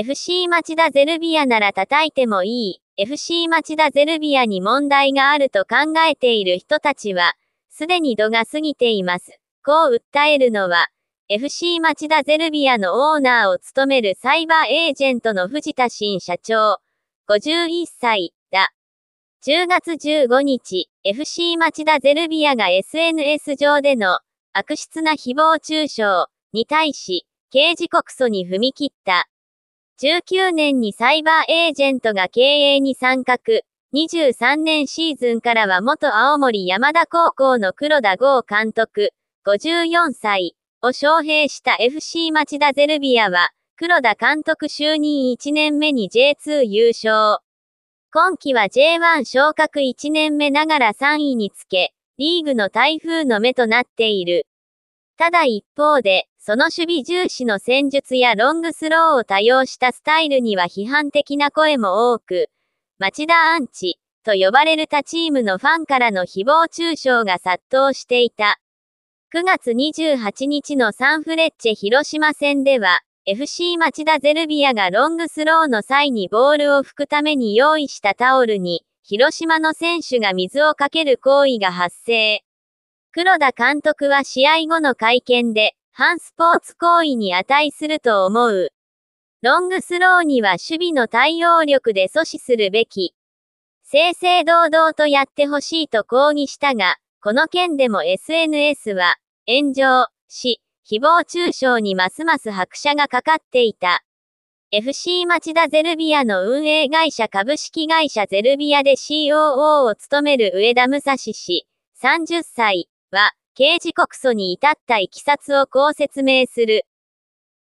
FC 町田ゼルビアなら叩いてもいい。FC 町田ゼルビアに問題があると考えている人たちは、すでに度が過ぎています。こう訴えるのは、FC 町田ゼルビアのオーナーを務めるサイバーエージェントの藤田新社長、51歳だ。10月15日、FC 町田ゼルビアが SNS 上での悪質な誹謗中傷に対し、刑事告訴に踏み切った。19年にサイバーエージェントが経営に参画。23年シーズンからは元青森山田高校の黒田剛監督、54歳を招聘した FC 町田ゼルビアは、黒田監督就任1年目に J2 優勝。今季は J1 昇格1年目ながら3位につけ、リーグの台風の目となっている。ただ一方で、その守備重視の戦術やロングスローを多用したスタイルには批判的な声も多く、町田アンチと呼ばれる他チームのファンからの誹謗中傷が殺到していた。9月28日のサンフレッチェ広島戦では、FC 町田ゼルビアがロングスローの際にボールを拭くために用意したタオルに、広島の選手が水をかける行為が発生。黒田監督は試合後の会見で、反スポーツ行為に値すると思う。ロングスローには守備の対応力で阻止するべき。正々堂々とやってほしいと抗議したが、この件でも SNS は、炎上、し、誹謗中傷にますます拍車がかかっていた。FC 町田ゼルビアの運営会社株式会社ゼルビアで COO を務める上田武蔵氏、30歳、は、刑事告訴に至ったいきさつをこう説明する。